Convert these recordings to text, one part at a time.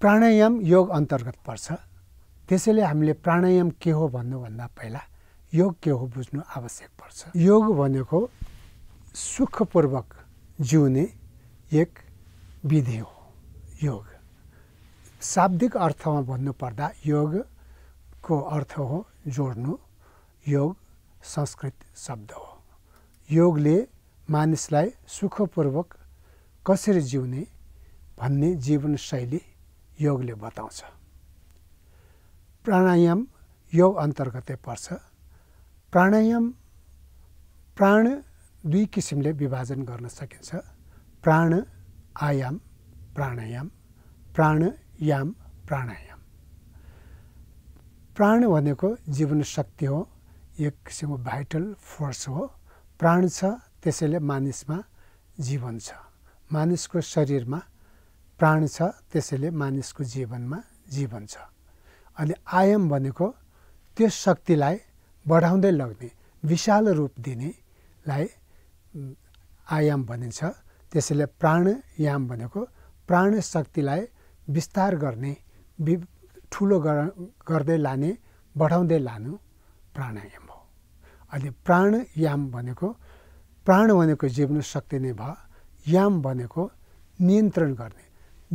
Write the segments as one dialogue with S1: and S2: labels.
S1: प्राणायाम योग अन्तर्गत पर्छ त्यसैले हामीले प्राणायाम के हो भन्नुभन्दा पहिला योग के हो बुझ्नु आवश्यक पर्छ योग भनेको सुखपूर्वक जिउने एक विधि हो योग शाब्दिक अर्थमा भन्नुपर्दा योगको अर्थ हो जोड्नु योग संस्कृत शब्द हो योगले मानिसलाई सुखपूर्वक कसरी जिउने भन्ने जीवनशैली योगले बताउँछ प्राणायाम योग अन्तर्गतै पर्छ प्राणायाम प्राण दुई किसिमले विभाजन गर्न सकिन्छ प्राण आयाम प्राणायाम प्राणयाम प्राणायाम प्राण भनेको जीवन शक्ति हो एक किसिमको भाइटल फोर्स हो प्राण छ त्यसैले मानिसमा जीवन छ मानिसको शरीरमा प्राण छ त्यसैले मानिसको जीवनमा जीवन छ अनि आयाम भनेको त्यो शक्तिलाई बढाउँदै लग्ने विशाल रूप दिनेलाई आयाम भनिन्छ त्यसैले प्राणयाम भनेको प्राण शक्तिलाई विस्तार गर्ने वि ठुलो गर्दै लाने बढाउँदै लानु प्राणायाम हो अनि प्राणयाम भनेको प्राण भनेको जीवन शक्ति नै भयो याम भनेको नियन्त्रण गर्ने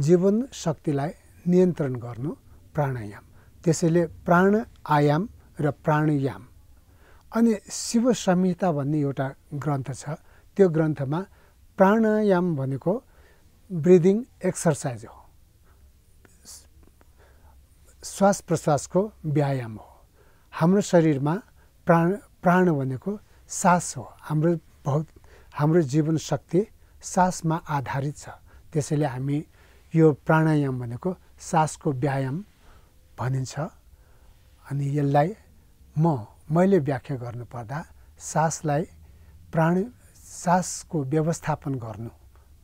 S1: जीवन शक्तिलाई नियन्त्रण गर्नु प्राणायाम त्यसैले प्राण आयाम र प्राणायाम अनि शिव संहिता भन्ने एउटा ग्रन्थ छ त्यो ग्रन्थमा प्राणायाम भनेको ब्रिदिङ एक्सर्साइज हो श्वास प्रश्वासको व्यायाम हो हाम्रो शरीरमा प्राण प्राण भनेको सास हो हाम्रो बहुत हाम्रो जीवन शक्ति सासमा आधारित छ त्यसैले हामी यो प्राणायाम भनेको सासको व्यायाम भनिन्छ अनि यसलाई म मैले व्याख्या गर्नुपर्दा सासलाई प्राण सासको व्यवस्थापन गर्नु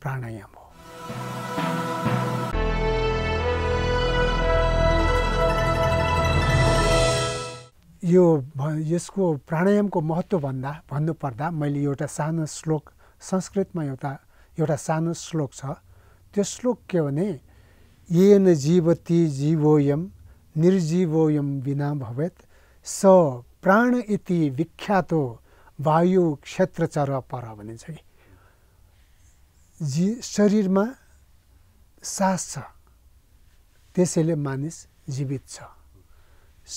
S1: प्राणायाम हो यो यसको प्राणायामको महत्त्व भन्दा भन्नुपर्दा मैले एउटा सानो श्लोक संस्कृतमा एउटा एउटा सानो श्लोक छ त्यो श्लोक के भने येन जीवती जीवोयम निर्जीवोयम बिना भवेत स प्राण इति विख्यातो वायु क्षेत्र चर पर भनिन्छ कि जी शरीरमा सास छ त्यसैले मानिस जीवित छ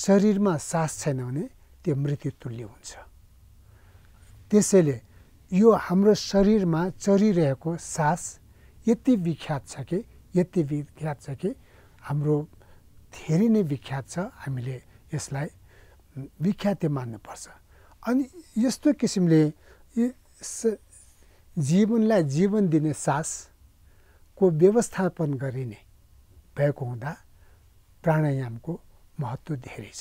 S1: शरीरमा सास छैन भने त्यो मृत्यु तुल्य हुन्छ त्यसैले यो हाम्रो शरीरमा चरिरहेको सास यति विख्यात छ कि यति विख्यात छ कि हाम्रो धेरै नै विख्यात छ हामीले यसलाई विख्यातै मान्नुपर्छ अनि यस्तो किसिमले जीवनलाई जीवन दिने सासको व्यवस्थापन गरिने भएको हुँदा प्राणायामको महत्त्व धेरै छ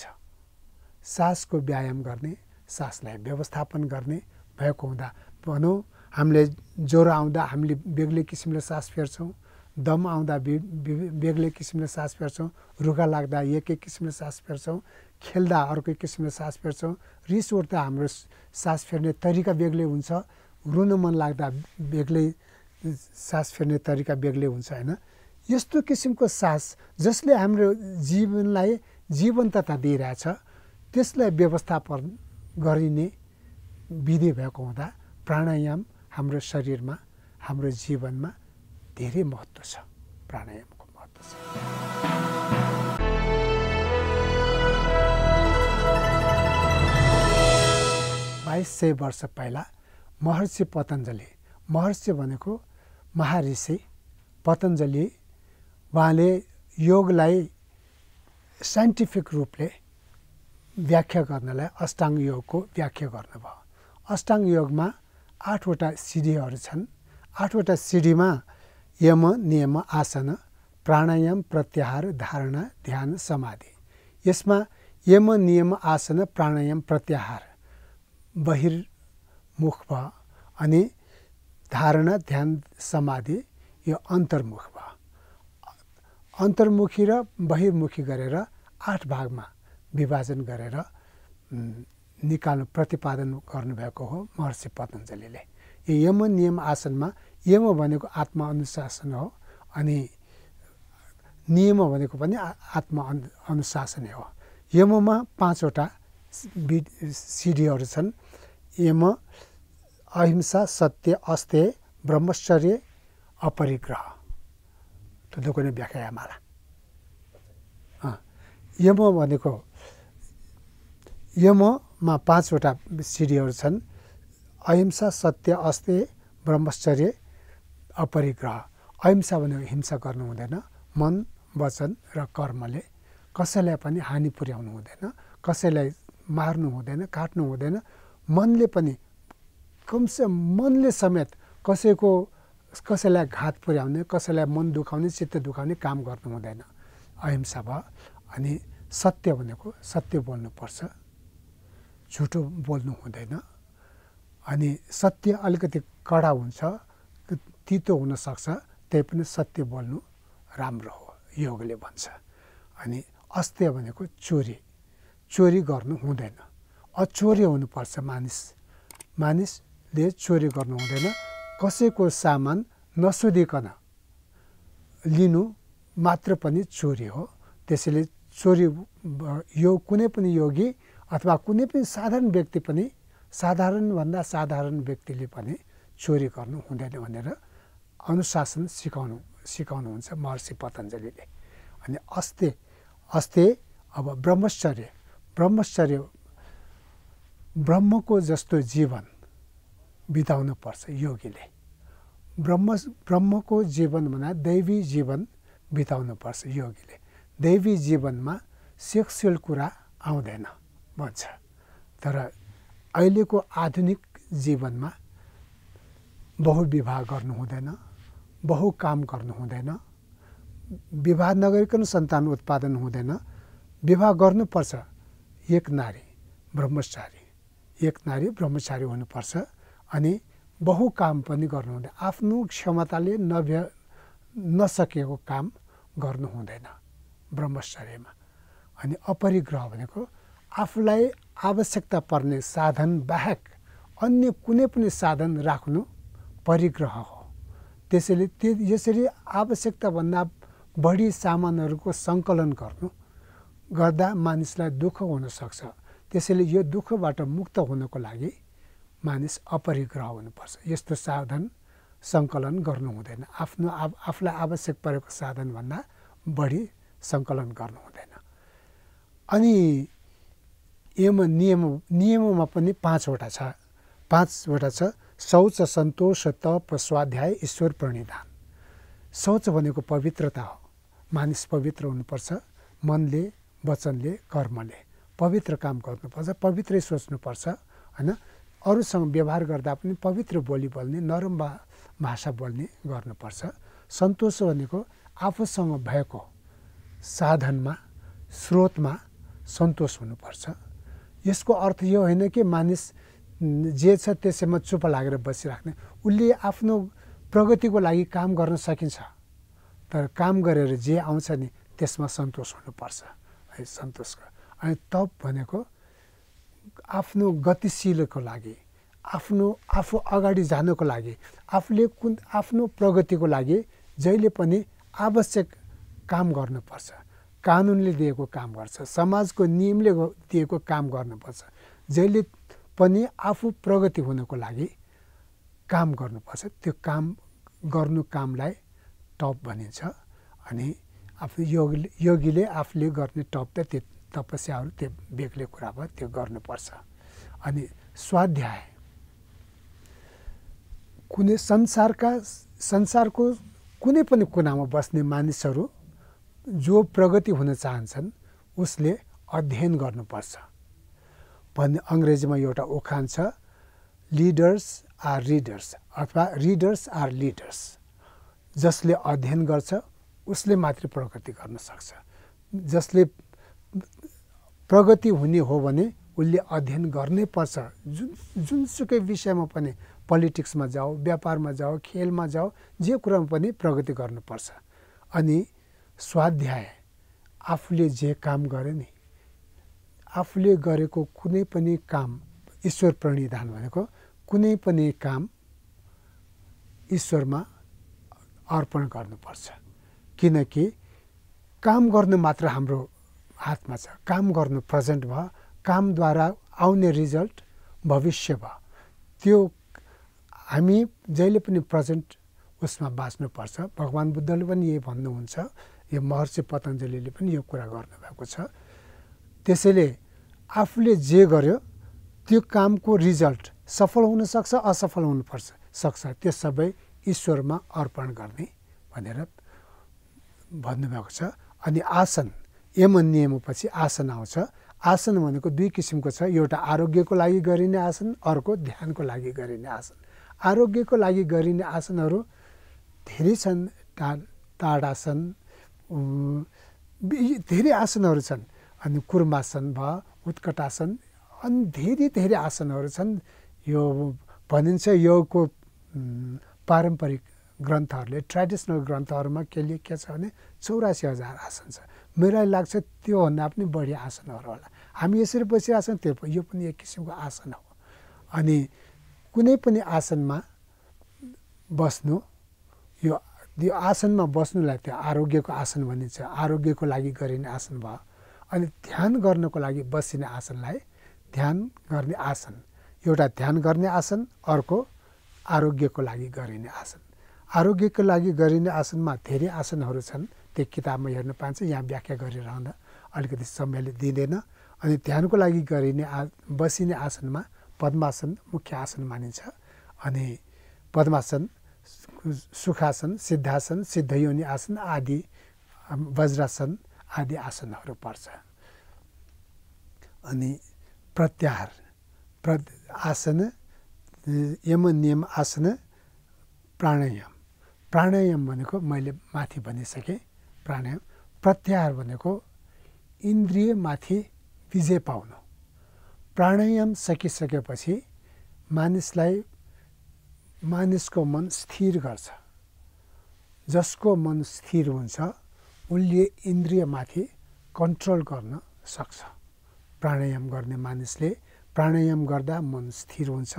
S1: सासको व्यायाम गर्ने सासलाई व्यवस्थापन गर्ने भएको हुँदा भनौँ हामीले ज्वरो आउँदा हामीले बेग्लै किसिमले सास फेर्छौँ दम आउँदा बेग्लै किसिमले सास फेर्छौँ रुखा लाग्दा एक एक किसिमले सास फेर्छौँ खेल्दा अर्कै किसिमले सास फेर्छौँ रिस उठ्दा हाम्रो सास फेर्ने तरिका बेग्लै हुन्छ रुनु मन लाग्दा बेग्लै सास फेर्ने तरिका बेग्लै हुन्छ होइन यस्तो किसिमको सास जसले हाम्रो जीवनलाई जीवन्तता दिइरहेछ त्यसलाई व्यवस्थापन गरिने विधि भएको हुँदा प्राणायाम हाम्रो शरीरमा हाम्रो जीवनमा धेरै महत्त्व छ प्राणायामको महत्त्व छ बाइस सय वर्ष पहिला महर्षि पतञ्जली महर्षि भनेको महाऋषि पतञ्जली उहाँले योगलाई साइन्टिफिक रूपले व्याख्या गर्नलाई अष्टाङ्ग योगको व्याख्या गर्नुभयो अष्टाङ्ग योगमा आठवटा सिडीहरू छन् आठवटा सिडीमा यम नियम आसन प्राणायाम प्रत्याहार धारणा ध्यान समाधि यसमा यम नियम आसन प्राणायाम प्रत्याहार बहिर्मुख भयो अनि धारणा ध्यान समाधि यो अन्तर्मुख भयो अन्तर्मुखी र बहिर्मुखी गरेर आठ भागमा विभाजन गरेर निकाल्नु प्रतिपादन गर्नुभएको हो महर्षि पतञ्जलीले यो यम नियम आसनमा यम भनेको आत्मा अनुशासन हो अनि नियम भनेको पनि आत्मा अनुशासन हो यममा पाँचवटा बि सिडीहरू छन् यम अहिंसा सत्य अस्त्य ब्रह्मचर्य अपरिग्रह दुःखने व्याख्या माला यम भनेको यम मा पाँचवटा सिडीहरू छन् अहिंसा सत्य अस्ते ब्रह्मचर्य अपरिग्रह अहिंसा भनेको हिंसा गर्नु हुँदैन मन वचन र कर्मले कसैलाई पनि हानि पुर्याउनु हुँदैन कसैलाई मार्नु हुँदैन काट्नु हुँदैन मनले पनि कमसे मनले समेत कसैको कसैलाई घात पुर्याउने कसैलाई मन दुखाउने चित्त दुखाउने काम गर्नु हुँदैन अहिंसा भयो अनि सत्य भनेको सत्य बोल्नुपर्छ झुटो बोल्नु हुँदैन अनि सत्य अलिकति कडा हुन्छ तितो हुनसक्छ त्यही पनि सत्य बोल्नु राम्रो हो योगले भन्छ अनि अस्त्य भनेको चोरी चोरी गर्नु हुँदैन अचोरी हुनुपर्छ मानिस मानिसले चोरी गर्नु हुँदैन कसैको सामान नसोधिकन लिनु मात्र पनि चोरी हो त्यसैले चोरी यो कुनै पनि योगी अथवा कुनै पनि साधारण व्यक्ति पनि साधारणभन्दा साधारण व्यक्तिले पनि चोरी गर्नु हुँदैन भनेर अनुशासन सिकाउनु सिकाउनुहुन्छ महर्षि पतञ्जलीले अनि अस्ते अस्ते अब ब्रह्मचर्य ब्रह्मचर्य ब्रह्मको जस्तो जीवन बिताउनु पर्छ योगीले ब्रह्म ब्रह्मको जीवन भन्दा दैवी जीवन बिताउनु पर्छ योगीले दैवी जीवनमा सेक्सुअल कुरा आउँदैन भन्छ तर अहिलेको आधुनिक जीवनमा बहुविवाह गर्नु हुँदैन बहु काम गर्नु हुँदैन विवाह नगरिकन सन्तान उत्पादन हुँदैन विवाह गर्नुपर्छ एक नारी ब्रह्मचारी एक नारी ब्रह्मचारी हुनुपर्छ अनि बहु काम पनि गर्नु हुँदैन आफ्नो क्षमताले नभ्या नसकेको काम गर्नु हुँदैन ब्रह्मचर्यमा अनि अपरिग्रह भनेको आफूलाई आवश्यकता पर्ने साधन बाहेक अन्य कुनै पनि साधन राख्नु परिग्रह हो त्यसैले त्यो यसरी आवश्यकताभन्दा बढी सामानहरूको सङ्कलन गर्नु गर्दा मानिसलाई दुःख हुनसक्छ त्यसैले यो दुःखबाट मुक्त हुनको लागि मानिस अपरिग्रह हुनुपर्छ यस्तो साधन सङ्कलन गर्नु हुँदैन आफ्नो आ आफूलाई आवश्यक परेको साधनभन्दा बढी सङ्कलन गर्नु हुँदैन अनि यम नियम नियममा पनि पाँचवटा छ पाँचवटा छ शौच सन्तोष तप स्वाध्याय ईश्वर प्रणिधान शौच भनेको पवित्रता हो मानिस पवित्र हुनुपर्छ मनले वचनले कर्मले पवित्र काम गर्नुपर्छ पवित्रै सोच्नुपर्छ होइन अरूसँग व्यवहार गर्दा पनि पवित्र बोली बोल्ने नरम भाषा बोल्ने गर्नुपर्छ सन्तोष भनेको आफूसँग भएको साधनमा स्रोतमा सन्तोष हुनुपर्छ यसको अर्थ यो होइन कि मानिस जे छ त्यसैमा चुप लागेर बसिराख्ने उसले आफ्नो प्रगतिको लागि काम गर्न सकिन्छ तर काम गरेर जे आउँछ नि त्यसमा सन्तोष हुनुपर्छ है सन्तोषको अनि तप भनेको आफ्नो गतिशीलको लागि आफ्नो आफू अगाडि जानको लागि आफूले कुन आफ्नो प्रगतिको लागि जहिले पनि आवश्यक काम गर्नुपर्छ कानुनले दिएको काम गर्छ समाजको नियमले दिएको काम गर्नुपर्छ जहिले पनि आफू प्रगति हुनको लागि काम गर्नुपर्छ त्यो काम गर्नु कामलाई टप भनिन्छ अनि आफू योगी योगीले आफूले गर्ने टप त त्यो तपस्याहरू त्यो बेग्लै कुरा भयो त्यो गर्नुपर्छ अनि स्वाध्याय कुनै संसारका संसारको कुनै पनि कुनामा बस्ने मानिसहरू जो प्रगति हुन चाहन्छन् उसले अध्ययन गर्नुपर्छ भन्ने अङ्ग्रेजीमा एउटा उखान छ लिडर्स आर रिडर्स अथवा रिडर्स आर लिडर्स जसले अध्ययन गर्छ उसले मात्र प्रगति गर्न सक्छ जसले प्रगति हुने हो भने उसले अध्ययन गर्नै पर्छ जुन जुनसुकै विषयमा पनि पोलिटिक्समा जाऊ व्यापारमा जाऊ खेलमा जाऊ जे कुरामा पनि प्रगति गर्नुपर्छ अनि स्वाध्याय आफूले जे काम गरे नि आफूले गरेको कुनै पनि काम ईश्वर प्रणिधान भनेको कुनै पनि काम ईश्वरमा अर्पण गर्नुपर्छ किनकि काम गर्नु मात्र हाम्रो हातमा छ काम गर्नु प्रेजेन्ट भयो कामद्वारा आउने रिजल्ट भविष्य भयो त्यो हामी जहिले पनि प्रेजेन्ट उसमा बाँच्नुपर्छ भगवान् बुद्धले पनि यही भन्नुहुन्छ यो महर्षि पतञ्जलिले पनि यो कुरा गर्नुभएको छ त्यसैले आफूले जे गर्यो त्यो कामको रिजल्ट सफल हुनसक्छ असफल हुनुपर्छ सक्छ त्यो सबै ईश्वरमा अर्पण गर्ने भनेर भन्नुभएको छ अनि आसन यम नियमपछि आसन आउँछ आसन भनेको दुई किसिमको छ एउटा आरोग्यको लागि गरिने आसन अर्को ध्यानको लागि गरिने आसन आरोग्यको लागि गरिने आसनहरू धेरै छन् टा ताडासन धेरै आसनहरू छन् अनि कुर्मासन भयो उत्कटासन अनि धेरै धेरै आसनहरू छन् यो भनिन्छ योगको पारम्परिक ग्रन्थहरूले ट्रेडिसनल ग्रन्थहरूमा के लेखिया छ भने चौरासी हजार आसन छ मेरो लाग्छ त्योभन्दा पनि बढी आसनहरू होला हामी यसरी बसिरहेछौँ त्यो यो पनि एक किसिमको आसन हो अनि कुनै पनि आसनमा बस्नु यो त्यो आसनमा बस्नुलाई त्यो आरोग्यको आसन भनिन्छ आरोग्यको लागि गरिने आसन भयो अनि ध्यान गर्नको लागि बसिने आसनलाई ध्यान गर्ने आसन एउटा ध्यान गर्ने आसन अर्को आरोग्यको लागि गरिने आसन आरोग्यको लागि गरिने आसनमा धेरै आसनहरू छन् त्यो किताबमा हेर्न पाइन्छ यहाँ व्याख्या गरिरहँदा अलिकति समयले दिँदैन अनि ध्यानको लागि गरिने आ बसिने आसनमा पद्मासन मुख्य आसन मानिन्छ अनि पद्मासन सुखासन सिद्धासन सिद्धयोनि आसन आदि वज्रासन आदि आसनहरू पर्छ अनि प्रत्याहार प्र आसन यम नियम आसन प्राणायाम प्राणायाम भनेको मैले माथि भनिसकेँ प्राणायाम प्रत्याहार भनेको इन्द्रियमाथि विजय पाउनु प्राणायाम सकिसकेपछि मानिसलाई मानिसको मन स्थिर गर्छ जसको मन स्थिर हुन्छ उसले इन्द्रियमाथि कन्ट्रोल गर्न सक्छ प्राणायाम गर्ने मानिसले प्राणायाम गर्दा मन स्थिर हुन्छ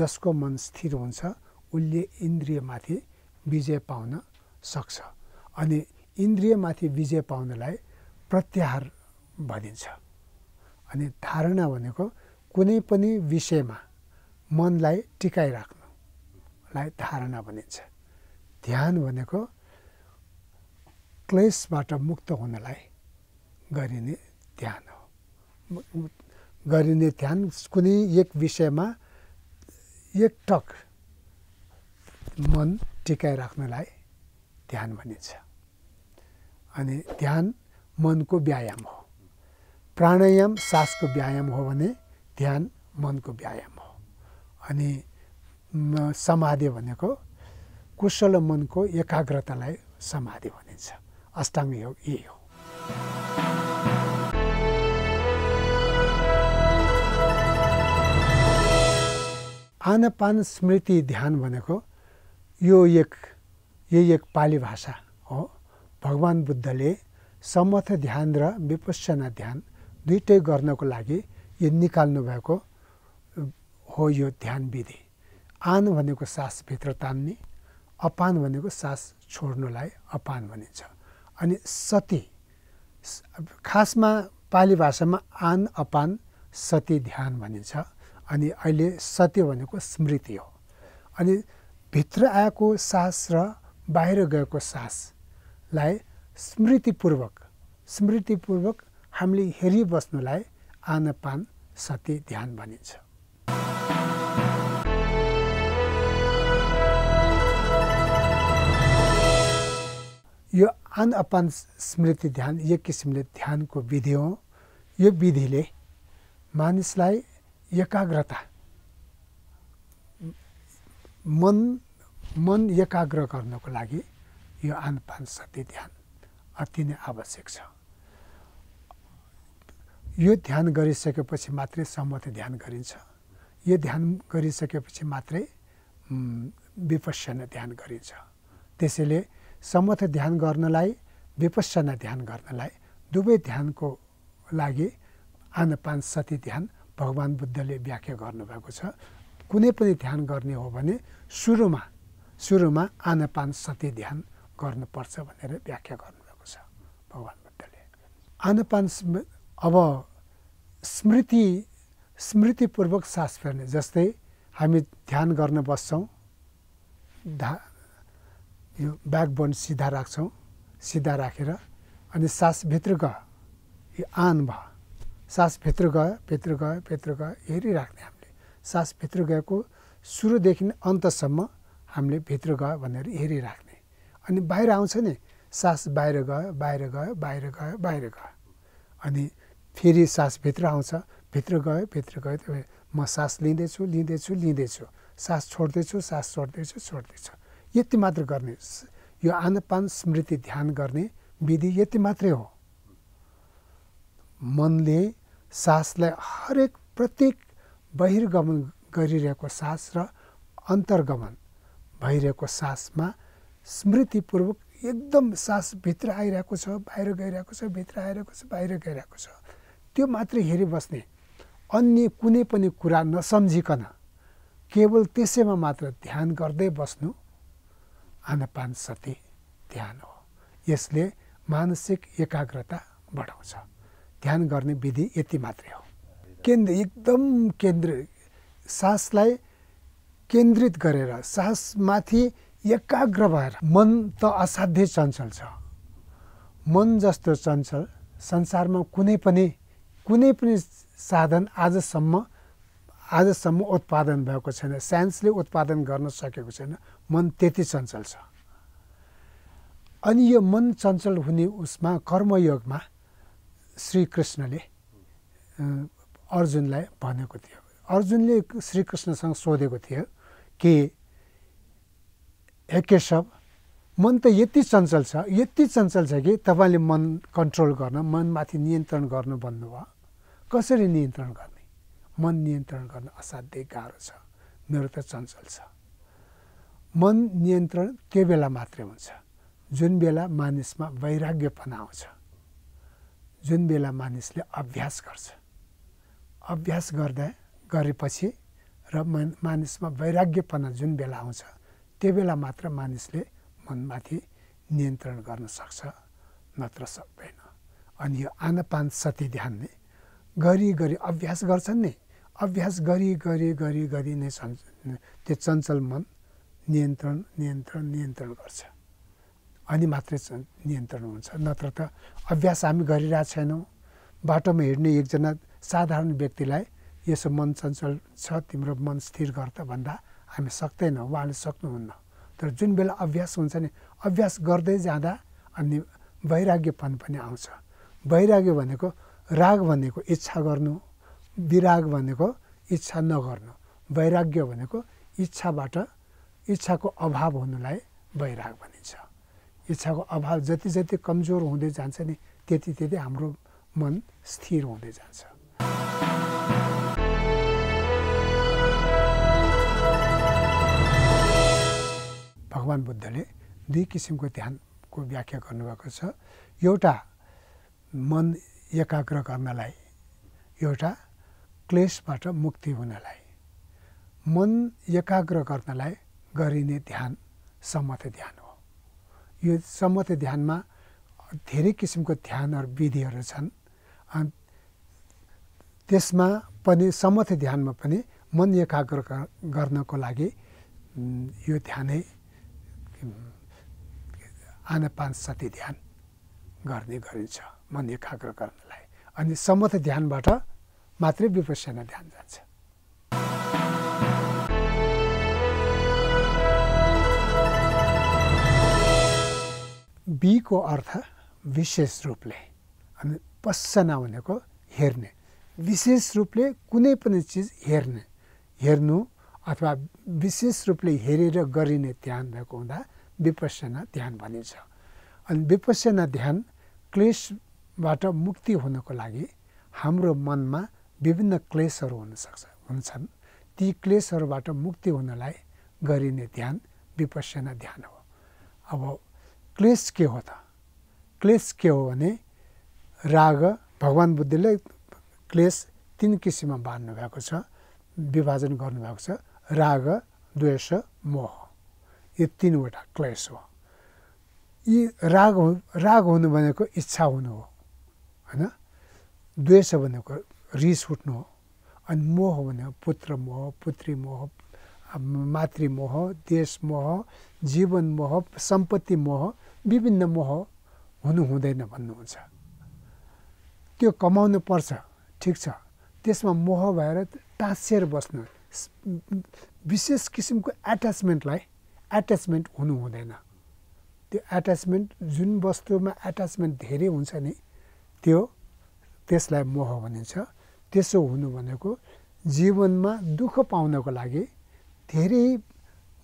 S1: जसको मन स्थिर हुन्छ उसले इन्द्रियमाथि विजय पाउन सक्छ अनि इन्द्रियमाथि विजय पाउनलाई प्रत्याहार भनिन्छ अनि धारणा भनेको कुनै पनि विषयमा मनलाई टिकाइराख्नु लाई धारणा भनिन्छ ध्यान भनेको क्लेसबाट मुक्त हुनलाई गरिने ध्यान हो गरिने ध्यान कुनै एक विषयमा एकटक मन टिकाइराख्नलाई ध्यान भनिन्छ अनि ध्यान मनको व्यायाम हो प्राणायाम सासको व्यायाम हो भने ध्यान मनको व्यायाम हो अनि समाधि भनेको कुशल मनको एकाग्रतालाई समाधि भनिन्छ अष्टाङ्ग योग यही हो आनपान स्मृति ध्यान भनेको यो एक यही एक पाली भाषा हो भगवान् बुद्धले समथ ध्यान र विपसना ध्यान दुइटै गर्नको लागि यो निकाल्नु भएको हो यो ध्यान विधि आन भनेको सासभित्र तान्ने अपान भनेको सास छोड्नुलाई अपान भनिन्छ अनि सती खासमा पाली भाषामा आन अपान सती ध्यान भनिन्छ अनि अहिले सत्य भनेको स्मृति हो अनि भित्र आएको सास र बाहिर गएको सासलाई स्मृतिपूर्वक स्मृतिपूर्वक हामीले हेरिबस्नुलाई आनपान सती ध्यान भनिन्छ अन अपन स्मृति ध्यान यो किसिमले ध्यानको विधि हो यो विधिले मानिसलाई एकाग्रता मन मन एकाग्र गर्नको लागि यो आनपान सती ध्यान अति नै आवश्यक छ यो ध्यान गरिसकेपछि मात्रै सम्मत ध्यान गरिन्छ यो ध्यान गरिसकेपछि मात्रै विपश्यन ध्यान गरिन्छ त्यसैले समथ ध्यान गर्नलाई विपसना ध्यान गर्नलाई दुवै ध्यानको लागि आनपान सती ध्यान भगवान् बुद्धले व्याख्या गर्नुभएको छ कुनै पनि ध्यान गर्ने हो भने सुरुमा सुरुमा आनापान सती ध्यान गर्नुपर्छ भनेर व्याख्या गर्नुभएको छ भगवान् बुद्धले आनपान अब स्मृति स्मृतिपूर्वक सास फेर्ने जस्तै हामी ध्यान गर्न बस्छौँ धा यो ब्याकबोन सिधा राख्छौँ सिधा राखेर अनि सासभित्र गयो यो आन भयो सासभित्र गयो भित्र गयो भित्र गयो हेरिराख्ने हामीले सासभित्र गएको सुरुदेखि अन्तसम्म हामीले भित्र गयो भनेर हेरिराख्ने अनि बाहिर आउँछ नि सास बाहिर गयो बाहिर गयो बाहिर गयो बाहिर गयो अनि फेरि सास भित्र आउँछ भित्र गयो भित्र गयो म सास लिँदैछु लिँदैछु लिँदैछु सास छोड्दैछु सास छोड्दैछु छोड्दैछु यति मात्र गर्ने यो आनपान स्मृति ध्यान गर्ने विधि यति मात्रै हो मनले सासलाई हरेक प्रत्येक बहिर्गमन गरिरहेको सास र अन्तर्गमन भइरहेको सासमा स्मृतिपूर्वक एकदम सास भित्र आइरहेको छ बाहिर गइरहेको छ भित्र आइरहेको छ बाहिर गइरहेको छ त्यो मात्रै हेरिबस्ने अन्य कुनै पनि कुरा नसम्झिकन केवल त्यसैमा मात्र ध्यान गर्दै बस्नु आनापान सती ध्यान हो यसले मानसिक एकाग्रता बढाउँछ ध्यान गर्ने विधि यति मात्रै हो केन्द्र एकदम केन्द्र सासलाई केन्द्रित गरेर सासमाथि एकाग्र भएर मन त असाध्यै चञ्चल छ मन जस्तो चञ्चल संसारमा कुनै पनि कुनै पनि साधन आजसम्म आजसम्म उत्पादन भएको छैन साइन्सले उत्पादन गर्न सकेको छैन मन त्यति चञ्चल छ अनि यो मन चञ्चल हुने उसमा कर्मयोगमा श्रीकृष्णले अर्जुनलाई भनेको थियो अर्जुनले श्रीकृष्णसँग सोधेको थियो कि हे केशव मन त यति चञ्चल छ यति चञ्चल छ कि तपाईँले मन कन्ट्रोल गर्न मनमाथि नियन्त्रण गर्नु भन्नुभयो कसरी नियन्त्रण गर्ने मन नियन्त्रण गर्न असाध्यै गाह्रो छ मेरो त चञ्चल छ मन नियन्त्रण त्यो बेला मात्रै हुन्छ जुन बेला मानिसमा वैराग्यपना आउँछ जुन बेला मानिसले अभ्यास गर्छ अभ्यास गर्दा गरेपछि र मान मानिसमा वैराग्यपना जुन बेला आउँछ त्यो बेला मात्र मानिसले मनमाथि नियन्त्रण गर्न सक्छ नत्र सक्दैन अनि यो आनापान सती ध्यानले गरी गरी अभ्यास गर्छन् नि अभ्यास गरी गरी गरी गरी नै त्यो चञ्चल मन नियन्त्रण नियन्त्रण नियन्त्रण गर्छ अनि मात्रै नियन्त्रण हुन्छ नत्र त अभ्यास हामी गरिरहेको छैनौँ बाटोमा हिँड्ने एकजना साधारण व्यक्तिलाई यसो मन चञ्चल छ तिम्रो मन स्थिर गर् त भन्दा हामी सक्दैनौँ उहाँले सक्नुहुन्न तर जुन बेला अभ्यास हुन्छ नि अभ्यास गर्दै जाँदा अनि वैराग्यपन पनि आउँछ वैराग्य भनेको राग भनेको इच्छा गर्नु विराग भनेको इच्छा नगर्नु वैराग्य भनेको इच्छाबाट इच्छाको अभाव हुनुलाई वैराग भनिन्छ इच्छाको अभाव जति जति कमजोर हुँदै जान्छ नि त्यति त्यति हाम्रो मन स्थिर हुँदै जान्छ भगवान् बुद्धले दुई किसिमको ध्यानको व्याख्या गर्नुभएको छ एउटा मन एकाग्र गर्नलाई एउटा क्लेशबाट मुक्ति हुनलाई मन एकाग्र गर्नलाई गरिने ध्यान सम्मत ध्यान हो यो सम्मत ध्यानमा धेरै किसिमको ध्यानहरू विधिहरू छन् त्यसमा पनि सम्मत ध्यानमा पनि मन एकाग्र गर्नको लागि यो ध्यानै आनापान सती ध्यान गर्ने गरिन्छ मन एकाग्र गर्नलाई अनि सम्मत ध्यानबाट मात्रै विपक्ष ध्यान जान्छ बीको अर्थ विशेष रूपले अनि पसना भनेको हेर्ने विशेष रूपले कुनै पनि चिज हेर्ने हेर्नु अथवा विशेष रूपले हेरेर गरिने ध्यान भएको हुँदा विपसना ध्यान भनिन्छ अनि विपसना ध्यान क्लेशबाट मुक्ति हुनको लागि हाम्रो मनमा विभिन्न क्लेसहरू हुनसक्छ हुन्छन् ती क्लेसहरूबाट मुक्ति हुनलाई गरिने ध्यान विपसना ध्यान हो अब क्लेस के हो त क्लेस के हो भने राग भगवान् बुद्धले क्लेस तिन किसिममा बाँध्नुभएको छ विभाजन गर्नुभएको छ राग द्वेष मोह यो तिनवटा क्लेस हो यी राग राग हुनु भनेको इच्छा हुनु हो होइन द्वेष भनेको रिस उठ्नु हो अनि मोह भने पुत्र मोह पुत्री मोह मातृ मोह देश मोह जीवन मोह सम्पत्ति मोह विभिन्न मोह हुनु हुँदैन भन्नुहुन्छ त्यो कमाउनु पर्छ ठिक छ त्यसमा मोह भएर टाँसिएर बस्नु विशेष किसिमको एट्याचमेन्टलाई एट्याचमेन्ट हुनु हुँदैन त्यो एट्याचमेन्ट जुन वस्तुमा एट्याचमेन्ट धेरै हुन्छ नि त्यो त्यसलाई मोह भनिन्छ त्यसो हुनु भनेको जीवनमा दुःख पाउनको लागि धेरै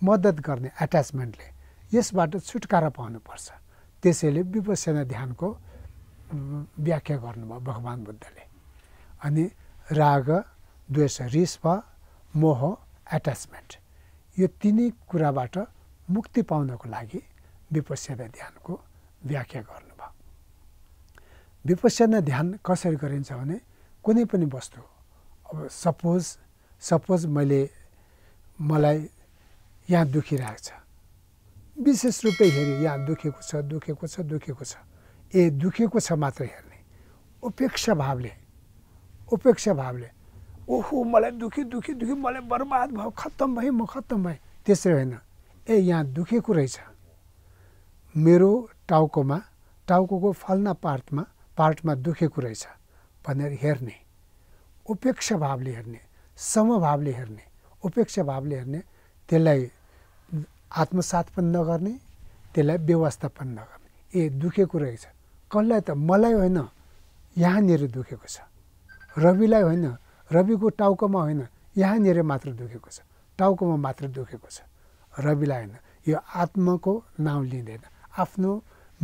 S1: मद्दत गर्ने एट्याचमेन्टले यसबाट छुटकारा पाउनुपर्छ त्यसैले विपसेना ध्यानको व्याख्या गर्नुभयो भगवान् बुद्धले अनि राग द्वेष रिस मोह एट्याचमेन्ट यो तिनै कुराबाट मुक्ति पाउनको लागि विपसेना ध्यानको व्याख्या गर्नुभयो विपसेना ध्यान कसरी गरिन्छ भने कुनै पनि वस्तु अब सपोज सपोज मैले मलाई यहाँ दुखिरहेको छ विशेष रूपले हेरेँ यहाँ दुखेको छ दुखेको छ दुखेको छ ए दुखेको छ मात्र हेर्ने उपेक्षा भावले उपेक्षा भावले ओहो मलाई दुखी दुखी दुखी मलाई बर्बाद भयो खत्तम भएँ म खत्तम भएँ त्यसरी होइन ए यहाँ दुखेको रहेछ मेरो टाउकोमा टाउको फल्ना पार्टमा पार्टमा दुखेको रहेछ भनेर हेर्ने उपेक्षा भावले हेर्ने समभावले हेर्ने उपेक्षा भावले हेर्ने त्यसलाई आत्मसात पनि नगर्ने त्यसलाई व्यवस्थापन नगर्ने ए दुखेको रहेछ कसलाई त मलाई होइन यहाँनिर दुखेको छ रविलाई होइन रविको टाउकोमा होइन यहाँनिर मात्र दुखेको छ टाउकोमा मात्र दुखेको छ रविलाई होइन यो आत्माको नाउँ लिँदैन आफ्नो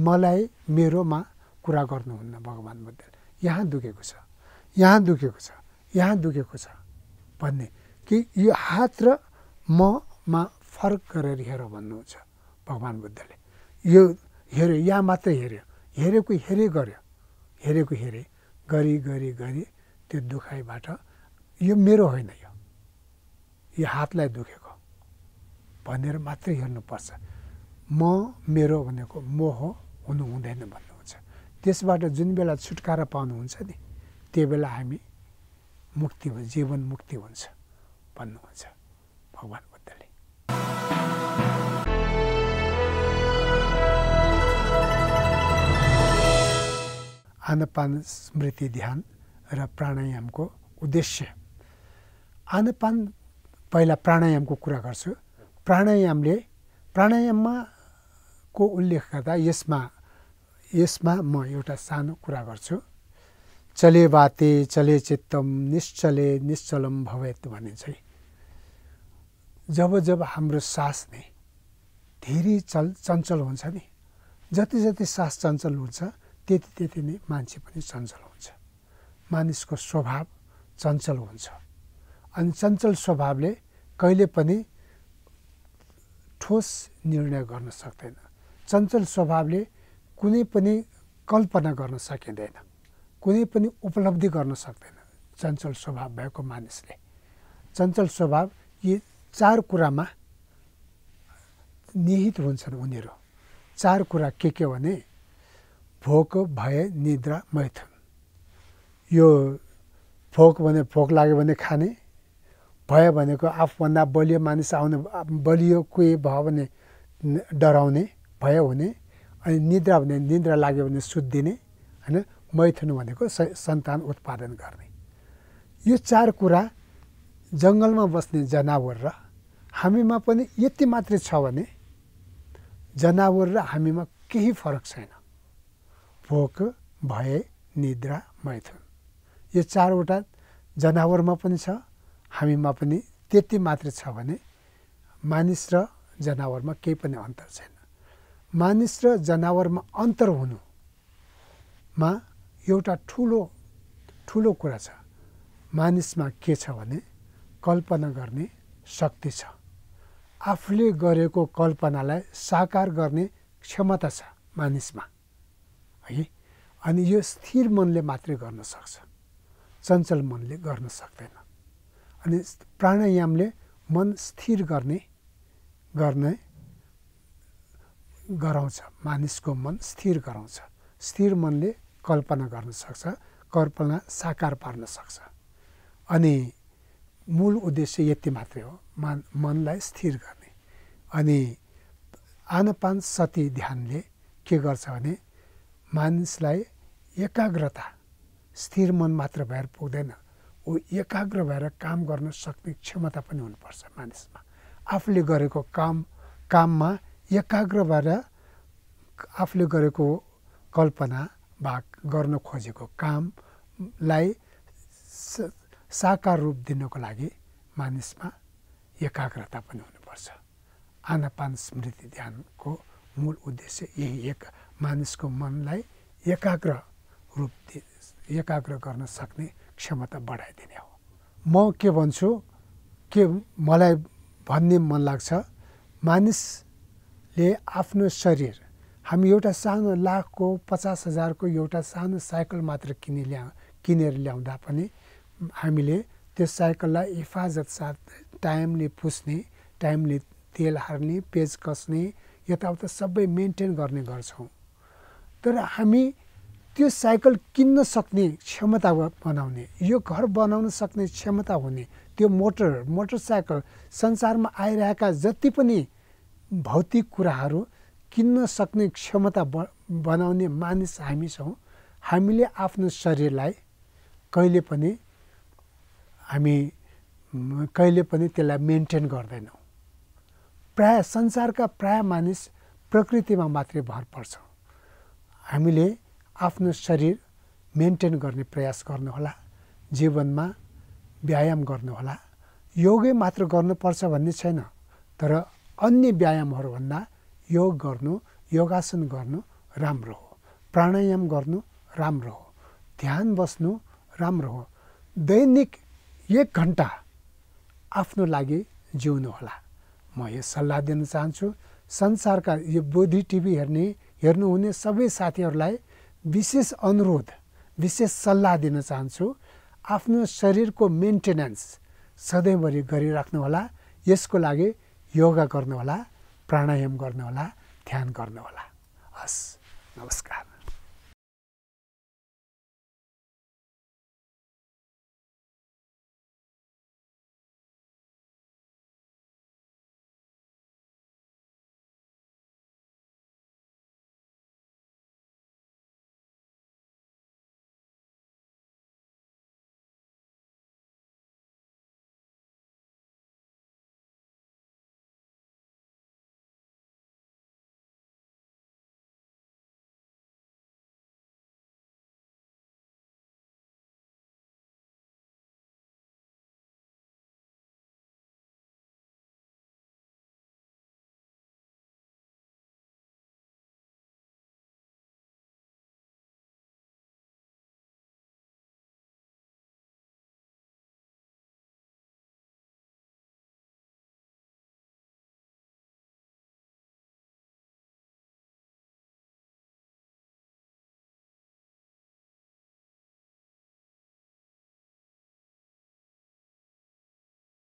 S1: मलाई मेरोमा कुरा गर्नुहुन्न भगवान् मध्ये यहाँ दुखेको छ यहाँ दुखेको छ यहाँ दुखेको छ भन्ने कि यो हात र ममा फरक गरेर हेर भन्नुहुन्छ भगवान् बुद्धले यो हेऱ्यो यहाँ मात्रै हेऱ्यो हेरेको हेरे गर्यो हेरेको हेरे गरी गरी गरी त्यो दुखाइबाट यो मेरो होइन यो यो हातलाई दुखेको भनेर मात्रै हेर्नुपर्छ म मेरो भनेको मोह हुनु हुँदैन भन्नु त्यसबाट जुन बेला छुटकारा पाउनुहुन्छ नि त्यो बेला हामी मुक्ति जीवन मुक्ति हुन्छ भन्नुहुन्छ भगवान् बुद्धले आनपान स्मृति ध्यान र प्राणायामको उद्देश्य आनपान पहिला प्राणायामको कुरा गर्छु प्राणायामले प्राणायाममा को उल्लेख गर्दा यसमा यसमा म एउटा सानो कुरा गर्छु चले बाते चले चित्तम निश्चले निश्चलम भवेत भनिन्छ जब जब हाम्रो सास नै धेरै चल चञ्चल हुन्छ नि जति जति सास चञ्चल हुन्छ त्यति त्यति नै मान्छे पनि चञ्चल हुन्छ मानिसको स्वभाव चञ्चल हुन्छ अनि चञ्चल स्वभावले कहिले पनि ठोस निर्णय गर्न सक्दैन चञ्चल स्वभावले कुनै पनि कल्पना गर्न सकिँदैन कुनै पनि उपलब्धि गर्न सक्दैन चञ्चल स्वभाव भएको मानिसले चञ्चल स्वभाव यी चार कुरामा निहित हुन्छन् उनीहरू चार कुरा के के भने भोक भय निद्रा मैथुन यो भोक भने भोक लाग्यो भने खाने भय भनेको आफूभन्दा बलियो मानिस आउने बलियो कोही भयो भने डराउने भय हुने अनि निद्रा भने निद्रा लाग्यो भने सुत्दिने होइन मैथुन भनेको सन्तान उत्पादन गर्ने यो चार कुरा जङ्गलमा बस्ने जनावर र हामीमा पनि यति मात्रै छ भने जनावर र हामीमा केही फरक छैन भोक भय निद्रा मैथुन यो चारवटा जनावरमा पनि छ हामीमा पनि त्यति मात्रै छ भने मानिस र जनावरमा केही पनि अन्तर छैन मानिस र जनावरमा अन्तर हुनुमा एउटा ठुलो ठुलो कुरा छ मानिसमा के छ भने कल्पना गर्ने शक्ति छ आफूले गरेको कल्पनालाई साकार गर्ने क्षमता छ मानिसमा है अनि यो स्थिर मनले मात्रै गर्न सक्छ चञ्चल मनले गर्न सक्दैन अनि प्राणायामले मन स्थिर गर्ने गर्ने गराउँछ मानिसको मन स्थिर गराउँछ स्थिर मनले कल्पना गर्न सक्छ कल्पना साकार पार्न सक्छ अनि मूल उद्देश्य यति मात्रै हो मान मनलाई स्थिर गर्ने अनि आनपान सती ध्यानले के गर्छ भने मानिसलाई एकाग्रता स्थिर मन मात्र भएर पुग्दैन ऊ एकाग्र भएर काम गर्न सक्ने क्षमता पनि हुनुपर्छ मानिसमा आफूले गरेको काम काममा एकाग्र भएर आफूले गरेको कल्पना वा गर्न खोजेको कामलाई साकार रूप दिनको लागि मानिसमा एकाग्रता पनि हुनुपर्छ आनापान स्मृति ध्यानको मूल उद्देश्य यही एक मानिसको मनलाई एकाग्र रूप दि एकाग्र गर्न सक्ने क्षमता बढाइदिने हो म के भन्छु के मलाई भन्ने मन लाग्छ मानिस ले आफ्नो शरीर हामी एउटा सानो लाखको पचास हजारको एउटा सानो साइकल मात्र किने ल्या किनेर ल्याउँदा पनि हामीले त्यो साइकललाई हिफाजत साथ टाइमले पुस्ने टाइमले तेल हार्ने पेज कस्ने यताउता सबै मेन्टेन गर्ने गर्छौँ तर हामी त्यो साइकल किन्न सक्ने क्षमता बनाउने यो घर बनाउन सक्ने क्षमता हुने त्यो मोटर मोटरसाइकल संसारमा आइरहेका जति पनि भौतिक कुराहरू किन्न सक्ने क्षमता ब बनाउने मानिस हामी छौँ हामीले आफ्नो शरीरलाई कहिले पनि हामी कहिले पनि त्यसलाई मेन्टेन गर्दैनौँ प्राय संसारका प्राय मानिस प्रकृतिमा मात्रै भर पर्छ हामीले आफ्नो शरीर मेन्टेन गर्ने प्रयास गर्नुहोला जीवनमा व्यायाम गर्नुहोला योगै मात्र गर्नुपर्छ भन्ने छैन तर अन्य व्यायामहरूभन्दा योग गर्नु योगासन गर्नु राम्रो हो प्राणायाम गर्नु राम्रो हो ध्यान बस्नु राम्रो हो दैनिक एक घन्टा आफ्नो लागि जिउनु होला म यो सल्लाह दिन चाहन्छु संसारका यो बोधि टिभी हेर्ने हेर्नुहुने सबै साथीहरूलाई विशेष अनुरोध विशेष सल्लाह दिन चाहन्छु आफ्नो शरीरको मेन्टेनेन्स सधैँभरि गरिराख्नुहोला यसको लागि योगा गर्नुहोला प्राणायाम गर्नुहोला ध्यान गर्नुहोला हस् नमस्कार